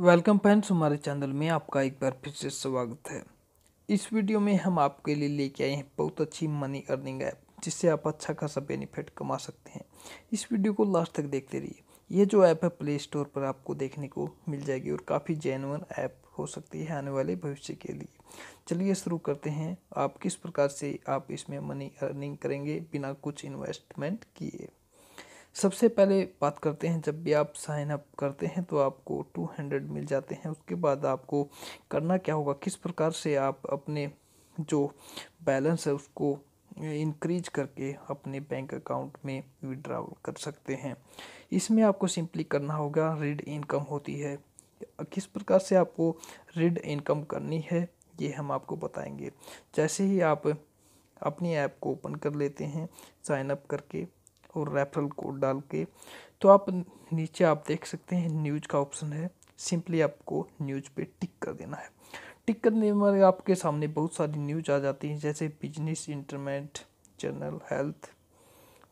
welcome friends हमारे channel में आपका एक बार फिर से स्वागत है इस वीडियो में हम आपके लिए लेके आए हैं बहुत अच्छी मनी अर्निंग ऐप जिससे आप अच्छा खासा बेनिफिट कमा सकते हैं इस वीडियो को लास्ट तक देखते रहिए ये जो ऐप है प्ले स्टोर पर आपको देखने को मिल जाएगी और काफ़ी जेनवन ऐप हो सकती है आने वाले भविष्य के लिए चलिए शुरू करते हैं आप किस प्रकार से आप इसमें मनी अर्निंग करेंगे बिना कुछ इन्वेस्टमेंट किए सबसे पहले बात करते हैं जब भी आप साइन अप करते हैं तो आपको टू हंड्रेड मिल जाते हैं उसके बाद आपको करना क्या होगा किस प्रकार से आप अपने जो बैलेंस है उसको इंक्रीज करके अपने बैंक अकाउंट में विड्रावल कर सकते हैं इसमें आपको सिंपली करना होगा रीड इनकम होती है किस प्रकार से आपको रीड इनकम करनी है ये हम आपको बताएंगे जैसे ही आप अपनी ऐप को ओपन कर लेते हैं साइन अप करके और रेफरल कोड डाल के तो आप नीचे आप देख सकते हैं न्यूज का ऑप्शन है सिंपली आपको न्यूज पे टिक कर देना है टिक करने में आपके सामने बहुत सारी न्यूज आ जाती हैं जैसे बिजनेस इंटरनेट जर्नल हेल्थ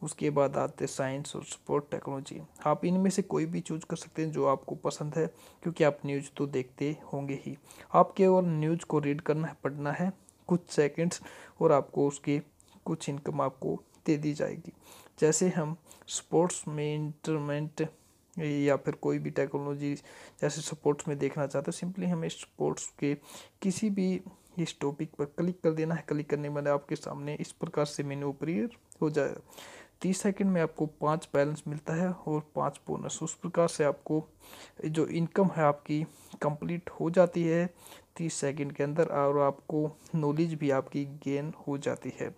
उसके बाद आते साइंस और स्पोर्ट टेक्नोलॉजी आप इनमें से कोई भी चूज कर सकते हैं जो आपको पसंद है क्योंकि आप न्यूज़ तो देखते होंगे ही आप केवल न्यूज़ को रीड करना है पढ़ना है कुछ सेकंड्स और आपको उसके कुछ इनकम आपको दे दी जाएगी जैसे हम स्पोर्ट्स में इंटरमेंट या फिर कोई भी टेक्नोलॉजी जैसे स्पोर्ट्स में देखना चाहते हैं सिंपली हमें स्पोर्ट्स के किसी भी इस टॉपिक पर क्लिक कर देना है क्लिक करने वाले आपके सामने इस प्रकार से मेन्यू ओपरियर हो जाएगा तीस सेकंड में आपको पाँच बैलेंस मिलता है और पाँच बोनस उस प्रकार से आपको जो इनकम है आपकी कंप्लीट हो जाती है तीस सेकंड के अंदर और आपको नॉलेज भी आपकी गेन हो जाती है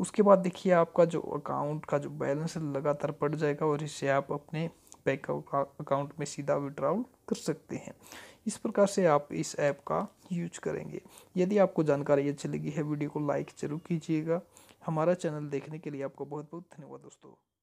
उसके बाद देखिए आपका जो अकाउंट का जो बैलेंस है लगातार बढ़ जाएगा और इससे आप अपने बैंक अकाउंट में सीधा विड्रॉल कर सकते हैं इस प्रकार से आप इस ऐप का यूज करेंगे यदि आपको जानकारी अच्छी लगी है वीडियो को लाइक जरूर कीजिएगा हमारा चैनल देखने के लिए आपको बहुत बहुत धन्यवाद दोस्तों